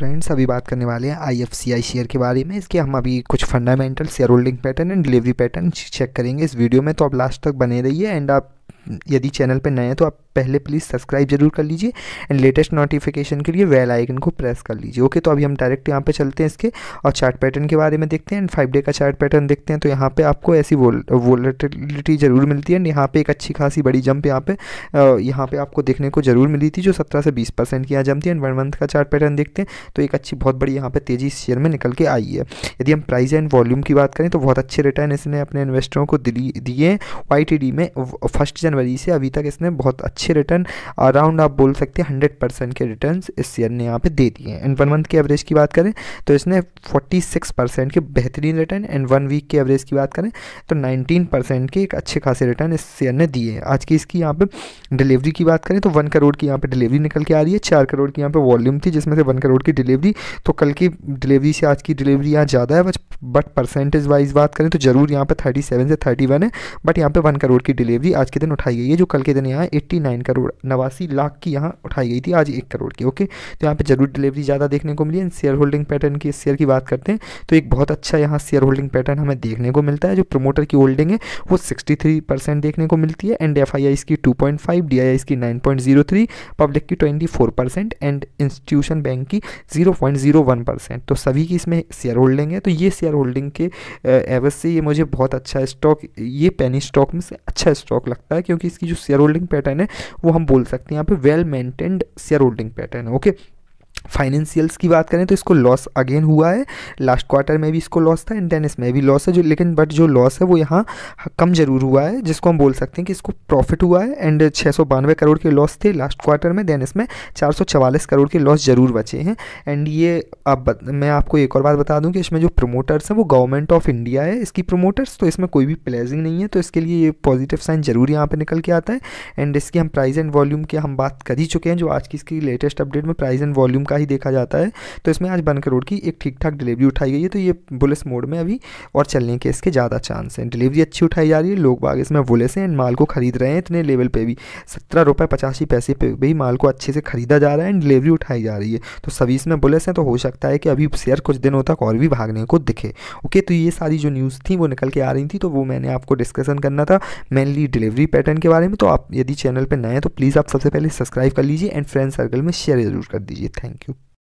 friends अभी बात करने वाले हैं आईएफसीआई शेयर के बारे में इसके हम अभी कुछ fundamental share holding pattern and delivery pattern check करेंगे इस वीडियो में तो आप लास्ट तक बने रहिए एंड आप यदि चैनल पर नए हैं तो आप पहले प्लीज़ सब्सक्राइब जरूर कर लीजिए एंड लेटेस्ट नोटिफिकेशन के लिए वेल आइकन को प्रेस कर लीजिए ओके तो अभी हम डायरेक्ट यहाँ पे चलते हैं इसके और चार्ट पैटर्न के बारे में देखते हैं एंड फाइव डे का चार्ट पैटर्न देखते हैं तो यहाँ पे आपको ऐसी वोल वोलेटिलिटी जरूर मिलती है एंड यहाँ पर एक अच्छी खासी बड़ी जंप यहाँ पे यहाँ पे आपको देखने को जरूर मिली थी जो सत्रह से बीस परसेंट की यहाँ जम थी एंड वन मंथ का चार्ट पैटर्न देखते हैं तो एक अच्छी बहुत बड़ी यहाँ पर तेज़ी शेयर में निकल के आई है यदि हम प्राइस एंड वॉल्यूम की बात करें तो बहुत अच्छे रिटर्न इसने अपने इन्वेस्टरों को दिए वाई में फर्स्ट जनवरी से अभी तक इसने बहुत अच्छे रिटर्न अराउंड आप बोल सकते हैं हंड्रेड परसेंट के रिटर्न इस शेयर ने यहाँ पे दे दिए हैं एंड वन मंथ के एवरेज की बात करें तो इसने फोर्टी सिक्स परसेंट के बेहतरीन रिटर्न एंड वन वीक के एवरेज की बात करें तो नाइनटीन परसेंट के एक अच्छे खासे रिटर्न इस शेयर ने दिए हैं आज की इसकी यहाँ पे डिलीवरी की बात करें तो वन करोड़ की यहाँ पे डिलीवरी निकल के आ रही है चार करोड़ की यहाँ पे वॉल्यूम थी जिसमें से वन करोड़ की डिलीवरी तो कल की डिलीवरी से आज की डिलीवरी यहाँ ज़्यादा है बट परसेंटेज वाइज बात करें तो जरूर यहाँ पर थर्टी सेवन से थर्टी वन है बट यहाँ पे वन करोड़ की डिलीवरी आज के दिन दिन उठाई गई है जो कल के दिन यहाँ एट्टी नाइन करोड़ नवासी लाख की यहाँ उठाई गई थी आज एक करोड़ की ओके तो यहाँ पे जरूर डिलीवरी ज़्यादा देखने को मिली है शेयर होल्डिंग पैटर्न की शेयर की बात करते हैं तो एक बहुत अच्छा यहाँ शेयर होल्डिंग पैटर्न हमें देखने को मिलता है जो प्रोमोटर की होल्डिंग है वो सिक्सटी थ्री परसेंट देखने को मिलती है एंड एफ आई आई इसकी two point five D I इसकी nine point zero three public की twenty four percent and institution bank की zero point zero one percent तो सभी की इसमें शेयर होल्डिंग है तो ये शेयर होल्डिंग के एवज से ये मुझे बहुत अच्छा स्टॉक ये पेनी स्टॉक में से अच्छा स्टॉक लगता है सकता है क्योंकि इसकी जो शेयर होल्डिंग पैटर्न है वो हम बोल सकते हैं यहाँ पे well maintained share holding pattern है ओके फाइनेंशियल्स की बात करें तो इसको लॉस अगेन हुआ है लास्ट क्वार्टर में भी इसको लॉस था एंड देन इसमें भी लॉस है जो लेकिन बट जो लॉस है वो यहाँ कम जरूर हुआ है जिसको हम बोल सकते हैं कि इसको प्रॉफिट हुआ है एंड छः सौ बानवे करोड़ के लॉस थे लास्ट क्वार्टर में देन इसमें चार सौ चवालीस करोड़ के लॉस जरूर बचे हैं एंड ये अब मैं आपको एक और बात बता दूँ कि इसमें जो प्रोमोटर्स हैं वो गवर्नमेंट ऑफ इंडिया है इसकी प्रोमोटर्स तो इसमें कोई भी प्लेजिंग नहीं है तो इसके लिए ये पॉजिटिव साइन जरूर यहाँ पर निकल के आता है एंड इसकी हम प्राइज एंड वॉल्यूम की हम बात कर ही चुके हैं जो आज की इसकी लेटेस्ट अपडेट में प्राइज एंड वॉल्यूम का ही देखा जाता है तो इसमें आज बनकर करोड़ की एक ठीक ठाक डिलीवरी उठाई गई है तो ये बुलिस मोड में अभी और चलने के इसके ज़्यादा चांस हैं डिलीवरी अच्छी उठाई जा रही है लोग बाग इसमें बुलिस हैं माल को खरीद रहे हैं इतने लेवल पर भी सत्रह रुपये पचासी पैसे पे भी माल को अच्छे से खरीदा जा रहा है एंड डिलीवरी उठाई जा रही है तो सभी इसमें बुलिस हैं तो हो सकता है कि अभी शेयर कुछ दिनों तक और भी भागने को दिखे ओके तो ये सारी जो न्यूज़ थी वो निकल के आ रही थी तो वो मैंने आपको डिस्कशन करना था मेनली डिलीवरी पैटर्न के बारे में तो आप यदि चैनल पर नए हैं तो प्लीज़ आप सबसे पहले सब्सक्राइब कर लीजिए एंड फ्रेंड सर्कल में शेयर ज़रूर कर दीजिए थैंक यू